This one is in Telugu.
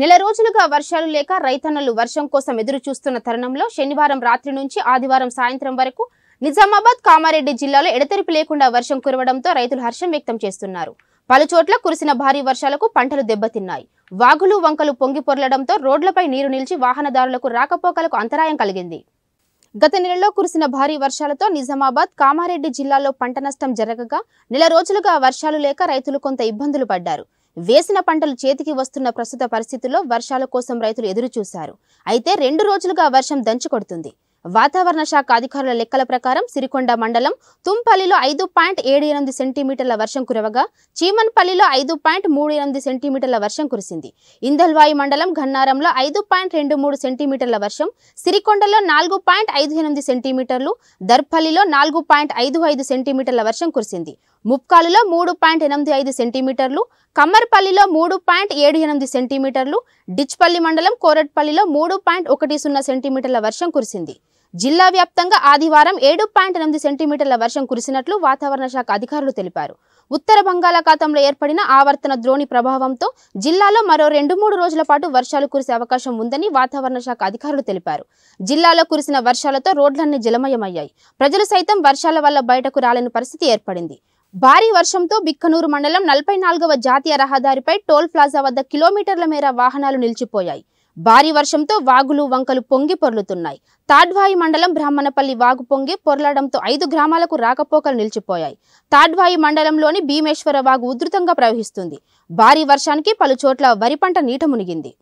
నెల రోజులుగా వర్షాలు లేక రైతన్నలు వర్షం కోసం ఎదురు చూస్తున్న తరుణంలో శనివారం రాత్రి నుంచి ఆదివారం సాయంత్రం వరకు నిజామాబాద్ కామారెడ్డి జిల్లాలో ఎడతెరిపి లేకుండా వర్షం కురవడంతో రైతులు హర్షం వ్యక్తం చేస్తున్నారు పలుచోట్ల కురిసిన భారీ వర్షాలకు పంటలు దెబ్బతిన్నాయి వాగులు వంకలు పొంగి పొరలడంతో రోడ్లపై నీరు నిలిచి వాహనదారులకు రాకపోకలకు అంతరాయం కలిగింది గత నెలలో కురిసిన భారీ వర్షాలతో నిజామాబాద్ కామారెడ్డి జిల్లాలో పంట నష్టం జరగగా నెల రోజులుగా వర్షాలు లేక రైతులు కొంత ఇబ్బందులు పడ్డారు వేసిన పంటలు చేతికి వస్తున్న ప్రస్తుత పరిస్థితుల్లో వర్షాల కోసం రైతులు ఎదురుచూశారు అయితే రెండు రోజులుగా వర్షం దంచుకొడుతుంది వాతావరణ శాఖ అధికారుల లెక్కల ప్రకారం సిరికొండ మండలం తుంపల్లిలో ఐదు పాయింట్ ఏడు ఎనిమిది సెంటీమీటర్ల వర్షం కురవగా చీమన్పల్లిలో ఐదు పాయింట్ మూడు ఎనిమిది సెంటీమీటర్ల వర్షం కురిసింది ఇందల్వాయి మండలం గన్నారంలో ఐదు పాయింట్ రెండు మూడు సెంటీమీటర్ల వర్షం సిరికొండలో నాలుగు పాయింట్ ఐదు ఎనిమిది సెంటీమీటర్లు దర్పల్లిలో నాలుగు పాయింట్ ఐదు ఐదు సెంటీమీటర్ల వర్షం కురిసింది ముప్కాలులో మూడు పాయింట్ ఎనిమిది ఐదు సెంటీమీటర్లు కమ్మర్పల్లిలో మూడు పాయింట్ ఏడు ఎనిమిది సెంటీమీటర్లు డిచ్పల్లి మండలం కోరట్పల్లిలో మూడు పాయింట్ ఒకటి సున్నా సెంటీమీటర్ల వర్షం కురిసింది జిల్లా వ్యాప్తంగా ఆదివారం ఏడు పాయింట్ ఎనిమిది సెంటీమీటర్ల వర్షం కురిసినట్లు వాతావరణ శాఖ అధికారులు తెలిపారు ఉత్తర బంగాళాఖాతంలో ఏర్పడిన ఆవర్తన ద్రోణి ప్రభావంతో జిల్లాలో మరో రెండు మూడు రోజుల పాటు వర్షాలు కురిసే అవకాశం ఉందని వాతావరణ శాఖ అధికారులు తెలిపారు జిల్లాలో కురిసిన వర్షాలతో రోడ్లన్నీ జలమయమయ్యాయి ప్రజలు సైతం వర్షాల వల్ల బయటకు రాలేని పరిస్థితి ఏర్పడింది భారీ వర్షంతో బిక్కనూరు మండలం నలభై నాలుగవ జాతీయ రహదారిపై టోల్ ప్లాజా వద్ద కిలోమీటర్ల మేర వాహనాలు నిలిచిపోయాయి భారీ వర్షంతో వాగులు వంకలు పొంగి పొర్లుతున్నాయి తాడ్వాయి మండలం బ్రాహ్మణపల్లి వాగు పొంగి పొర్లడంతో ఐదు గ్రామాలకు రాకపోకలు నిలిచిపోయాయి తాడ్వాయి మండలంలోని భీమేశ్వర వాగు ఉధృతంగా ప్రవహిస్తుంది భారీ వర్షానికి పలుచోట్ల వరి పంట నీట మునిగింది